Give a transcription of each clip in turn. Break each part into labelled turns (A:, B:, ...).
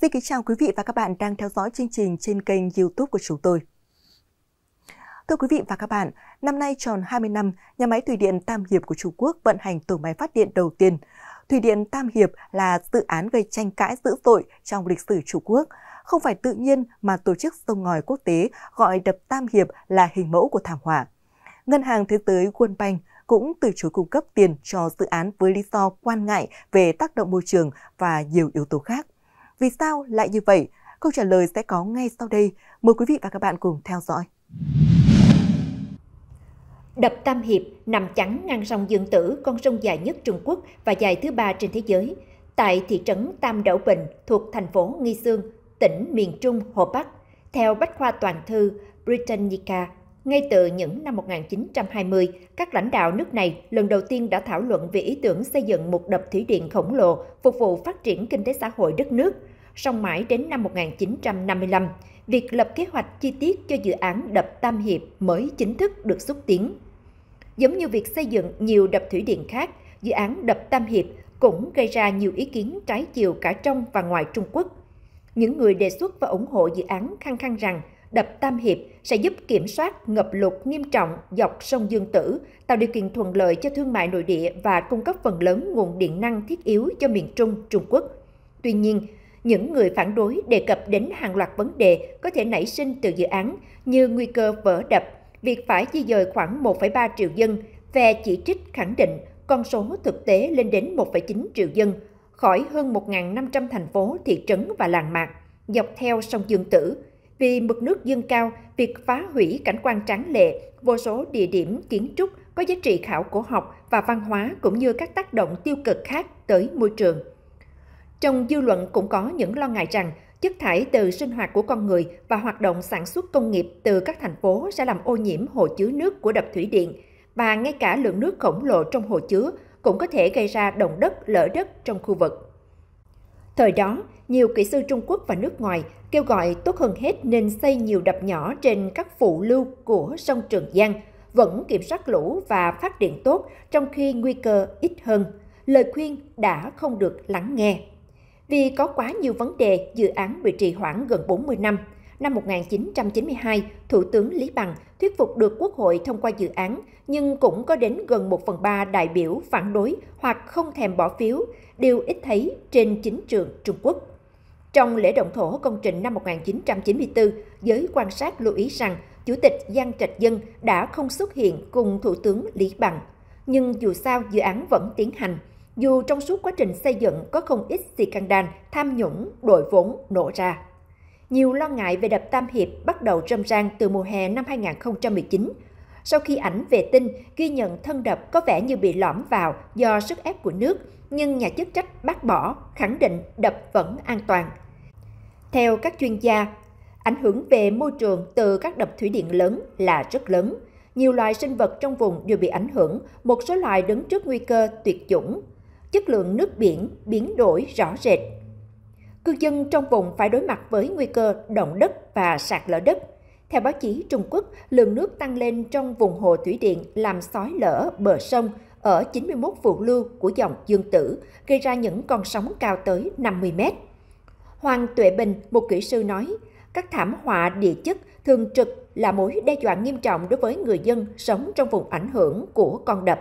A: Xin kính chào quý vị và các bạn đang theo dõi chương trình trên kênh YouTube của chúng tôi. Thưa quý vị và các bạn, năm nay tròn 20 năm, nhà máy thủy điện Tam Hiệp của Trung Quốc vận hành tổ máy phát điện đầu tiên. Thủy điện Tam Hiệp là dự án gây tranh cãi dữ dội trong lịch sử Trung Quốc. Không phải tự nhiên mà tổ chức sông ngòi quốc tế gọi đập Tam Hiệp là hình mẫu của thảm họa. Ngân hàng Thế giới World Bank cũng từ chối cung cấp tiền cho dự án với lý do quan ngại về tác động môi trường và nhiều yếu tố khác. Vì sao lại như vậy? Câu trả lời sẽ có ngay sau đây. Mời quý vị và các bạn cùng theo dõi.
B: Đập Tam Hiệp nằm chắn ngăn sông Dương Tử, con sông dài nhất Trung Quốc và dài thứ ba trên thế giới, tại thị trấn Tam Đậu Bình thuộc thành phố Nghi Sương, tỉnh miền Trung Hồ Bắc. Theo Bách khoa toàn thư Britannica, ngay từ những năm 1920, các lãnh đạo nước này lần đầu tiên đã thảo luận về ý tưởng xây dựng một đập thủy điện khổng lồ phục vụ phát triển kinh tế xã hội đất nước. Song mãi đến năm 1955, việc lập kế hoạch chi tiết cho dự án đập Tam Hiệp mới chính thức được xúc tiến. Giống như việc xây dựng nhiều đập thủy điện khác, dự án đập Tam Hiệp cũng gây ra nhiều ý kiến trái chiều cả trong và ngoài Trung Quốc. Những người đề xuất và ủng hộ dự án khăng khăng rằng đập Tam Hiệp sẽ giúp kiểm soát ngập lụt nghiêm trọng dọc sông Dương Tử, tạo điều kiện thuận lợi cho thương mại nội địa và cung cấp phần lớn nguồn điện năng thiết yếu cho miền Trung Trung Quốc. Tuy nhiên, những người phản đối đề cập đến hàng loạt vấn đề có thể nảy sinh từ dự án như nguy cơ vỡ đập, việc phải di dời khoảng 1,3 triệu dân, phe chỉ trích khẳng định con số thực tế lên đến 1,9 triệu dân, khỏi hơn 1.500 thành phố, thị trấn và làng mạc, dọc theo sông Dương Tử, vì mực nước dâng cao, việc phá hủy cảnh quan tráng lệ, vô số địa điểm kiến trúc có giá trị khảo cổ học và văn hóa cũng như các tác động tiêu cực khác tới môi trường. Trong dư luận cũng có những lo ngại rằng chất thải từ sinh hoạt của con người và hoạt động sản xuất công nghiệp từ các thành phố sẽ làm ô nhiễm hồ chứa nước của đập thủy điện và ngay cả lượng nước khổng lồ trong hồ chứa cũng có thể gây ra động đất lở đất trong khu vực. Thời đó, nhiều kỹ sư Trung Quốc và nước ngoài kêu gọi tốt hơn hết nên xây nhiều đập nhỏ trên các phụ lưu của sông Trường Giang, vẫn kiểm soát lũ và phát điện tốt trong khi nguy cơ ít hơn. Lời khuyên đã không được lắng nghe. Vì có quá nhiều vấn đề, dự án bị trì hoãn gần 40 năm – Năm 1992, Thủ tướng Lý Bằng thuyết phục được Quốc hội thông qua dự án, nhưng cũng có đến gần 1 phần 3 đại biểu phản đối hoặc không thèm bỏ phiếu, điều ít thấy trên chính trường Trung Quốc. Trong lễ động thổ công trình năm 1994, giới quan sát lưu ý rằng Chủ tịch Giang Trạch Dân đã không xuất hiện cùng Thủ tướng Lý Bằng. Nhưng dù sao, dự án vẫn tiến hành dù trong suốt quá trình xây dựng có không ít xì căng đan, tham nhũng, đội vốn nổ ra. Nhiều lo ngại về đập Tam Hiệp bắt đầu râm ran từ mùa hè năm 2019, sau khi ảnh về tin ghi nhận thân đập có vẻ như bị lõm vào do sức ép của nước, nhưng nhà chức trách bác bỏ, khẳng định đập vẫn an toàn. Theo các chuyên gia, ảnh hưởng về môi trường từ các đập thủy điện lớn là rất lớn. Nhiều loài sinh vật trong vùng đều bị ảnh hưởng, một số loài đứng trước nguy cơ tuyệt chủng. Chất lượng nước biển biến đổi rõ rệt cư dân trong vùng phải đối mặt với nguy cơ động đất và sạt lở đất. Theo báo chí Trung Quốc, lượng nước tăng lên trong vùng hồ thủy điện làm sói lở bờ sông ở 91 vụ lưu của dòng Dương Tử, gây ra những con sóng cao tới 50 mét. Hoàng Tuệ Bình, một kỹ sư nói, các thảm họa địa chất thường trực là mối đe dọa nghiêm trọng đối với người dân sống trong vùng ảnh hưởng của con đập.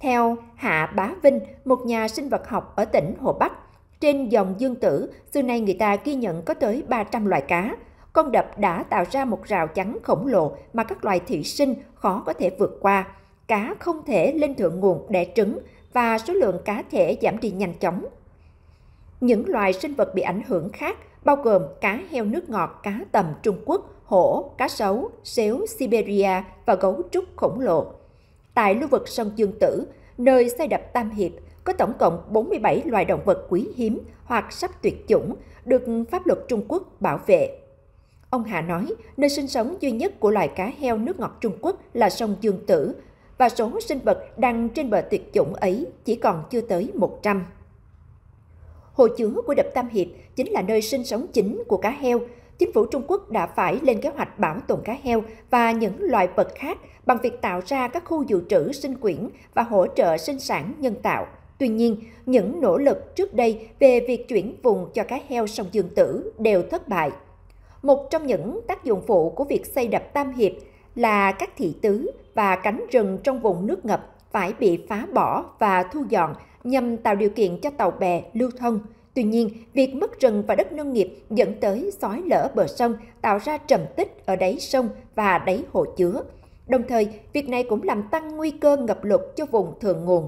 B: Theo Hạ Bá Vinh, một nhà sinh vật học ở tỉnh Hồ Bắc, trên dòng dương tử, xưa nay người ta ghi nhận có tới 300 loài cá. Con đập đã tạo ra một rào chắn khổng lồ mà các loài thủy sinh khó có thể vượt qua. Cá không thể lên thượng nguồn đẻ trứng và số lượng cá thể giảm đi nhanh chóng. Những loài sinh vật bị ảnh hưởng khác bao gồm cá heo nước ngọt, cá tầm Trung Quốc, hổ, cá sấu, xéo Siberia và gấu trúc khổng lồ. Tại lưu vực sông Dương Tử, nơi xây đập Tam Hiệp, có tổng cộng 47 loài động vật quý hiếm hoặc sắp tuyệt chủng được pháp luật Trung Quốc bảo vệ. Ông Hà nói, nơi sinh sống duy nhất của loài cá heo nước ngọt Trung Quốc là sông Dương Tử, và số sinh vật đang trên bờ tuyệt chủng ấy chỉ còn chưa tới 100. Hồ chứa của đập Tam Hiệp chính là nơi sinh sống chính của cá heo. Chính phủ Trung Quốc đã phải lên kế hoạch bảo tồn cá heo và những loài vật khác bằng việc tạo ra các khu dự trữ sinh quyển và hỗ trợ sinh sản nhân tạo – Tuy nhiên, những nỗ lực trước đây về việc chuyển vùng cho cá heo sông Dương Tử đều thất bại. Một trong những tác dụng phụ của việc xây đập Tam Hiệp là các thị tứ và cánh rừng trong vùng nước ngập phải bị phá bỏ và thu dọn nhằm tạo điều kiện cho tàu bè lưu thông. Tuy nhiên, việc mất rừng và đất nông nghiệp dẫn tới xói lở bờ sông, tạo ra trầm tích ở đáy sông và đáy hồ chứa. Đồng thời, việc này cũng làm tăng nguy cơ ngập lụt cho vùng thượng nguồn.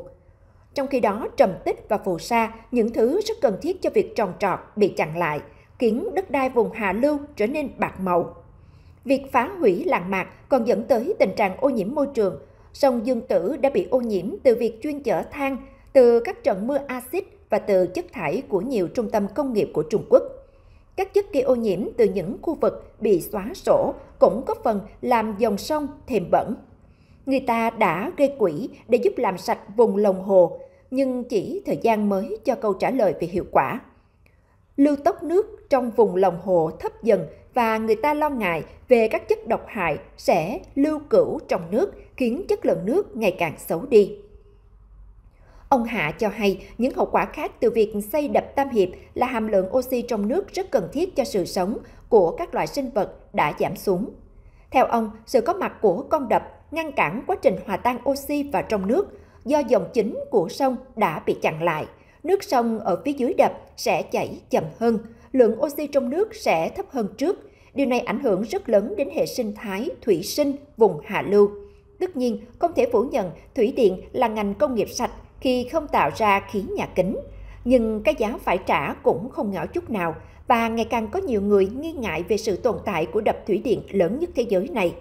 B: Trong khi đó, trầm tích và phù sa, những thứ rất cần thiết cho việc trồng trọt, bị chặn lại, khiến đất đai vùng hạ lưu trở nên bạc màu. Việc phá hủy làng mạc còn dẫn tới tình trạng ô nhiễm môi trường. Sông Dương Tử đã bị ô nhiễm từ việc chuyên chở than, từ các trận mưa axit và từ chất thải của nhiều trung tâm công nghiệp của Trung Quốc. Các chất gây ô nhiễm từ những khu vực bị xóa sổ cũng góp phần làm dòng sông thêm bẩn. Người ta đã gây quỹ để giúp làm sạch vùng lòng hồ, nhưng chỉ thời gian mới cho câu trả lời về hiệu quả. Lưu tốc nước trong vùng lòng hồ thấp dần và người ta lo ngại về các chất độc hại sẽ lưu cữu trong nước khiến chất lượng nước ngày càng xấu đi. Ông Hạ cho hay những hậu quả khác từ việc xây đập Tam Hiệp là hàm lượng oxy trong nước rất cần thiết cho sự sống của các loại sinh vật đã giảm xuống. Theo ông, sự có mặt của con đập ngăn cản quá trình hòa tan oxy vào trong nước do dòng chính của sông đã bị chặn lại. Nước sông ở phía dưới đập sẽ chảy chậm hơn, lượng oxy trong nước sẽ thấp hơn trước. Điều này ảnh hưởng rất lớn đến hệ sinh thái thủy sinh vùng hạ lưu. Tất nhiên, không thể phủ nhận thủy điện là ngành công nghiệp sạch khi không tạo ra khí nhà kính. Nhưng cái giá phải trả cũng không nhỏ chút nào và ngày càng có nhiều người nghi ngại về sự tồn tại của đập thủy điện lớn nhất thế giới này.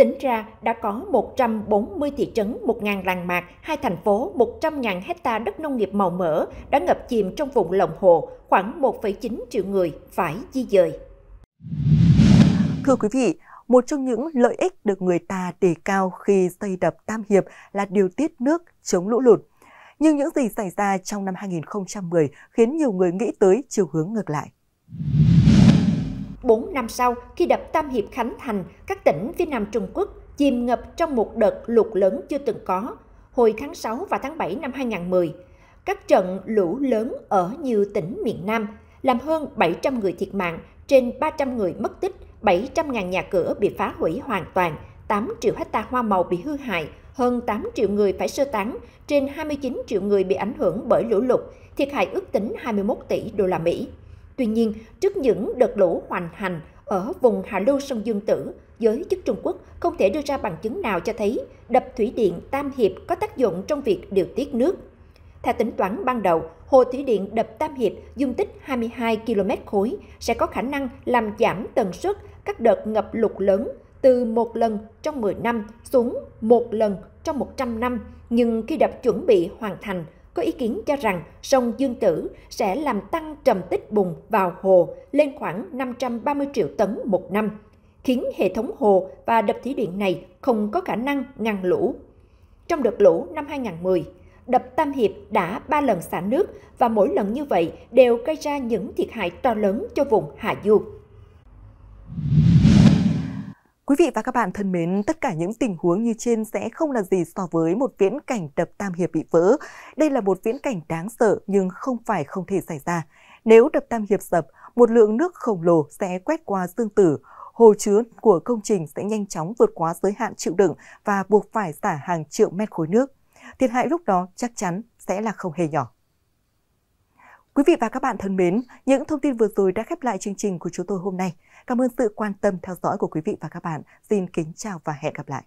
B: Tính ra đã có 140 thị trấn, 1.000 làng mạc, hai thành phố, 100.000 hecta đất nông nghiệp màu mỡ đã ngập chìm trong vùng lồng hồ, khoảng 1,9 triệu người phải di dời.
A: Thưa quý vị, một trong những lợi ích được người ta đề cao khi xây đập Tam Hiệp là điều tiết nước chống lũ lụt. Nhưng những gì xảy ra trong năm 2010 khiến nhiều người nghĩ tới chiều hướng ngược lại.
B: 4 năm sau, khi đập Tam Hiệp Khánh Thành, các tỉnh phía Nam Trung Quốc chìm ngập trong một đợt lụt lớn chưa từng có hồi tháng 6 và tháng 7 năm 2010. Các trận lũ lớn ở nhiều tỉnh miền Nam làm hơn 700 người thiệt mạng, trên 300 người mất tích, 700.000 nhà cửa bị phá hủy hoàn toàn, 8 triệu hecta hoa màu bị hư hại, hơn 8 triệu người phải sơ tán, trên 29 triệu người bị ảnh hưởng bởi lũ lụt, thiệt hại ước tính 21 tỷ đô la Mỹ. Tuy nhiên, trước những đợt lũ hoành hành ở vùng hạ lưu sông Dương Tử, giới chức Trung Quốc không thể đưa ra bằng chứng nào cho thấy đập thủy điện Tam Hiệp có tác dụng trong việc điều tiết nước. Theo tính toán ban đầu, hồ thủy điện đập Tam Hiệp dung tích 22 km khối sẽ có khả năng làm giảm tần suất các đợt ngập lụt lớn từ một lần trong 10 năm xuống một lần trong 100 năm, nhưng khi đập chuẩn bị hoàn thành, có ý kiến cho rằng sông Dương Tử sẽ làm tăng trầm tích bùn vào hồ lên khoảng 530 triệu tấn một năm, khiến hệ thống hồ và đập thủy điện này không có khả năng ngăn lũ. Trong đợt lũ năm 2010, đập Tam Hiệp đã ba lần xả nước và mỗi lần như vậy đều gây ra những thiệt hại to lớn cho vùng Hạ Du.
A: Quý vị và các bạn thân mến, tất cả những tình huống như trên sẽ không là gì so với một viễn cảnh đập tam hiệp bị vỡ. Đây là một viễn cảnh đáng sợ nhưng không phải không thể xảy ra. Nếu đập tam hiệp sập, một lượng nước khổng lồ sẽ quét qua dương tử, hồ chứa của công trình sẽ nhanh chóng vượt quá giới hạn chịu đựng và buộc phải xả hàng triệu mét khối nước. Thiệt hại lúc đó chắc chắn sẽ là không hề nhỏ. Quý vị và các bạn thân mến, những thông tin vừa rồi đã khép lại chương trình của chúng tôi hôm nay. Cảm ơn sự quan tâm theo dõi của quý vị và các bạn. Xin kính chào và hẹn gặp lại.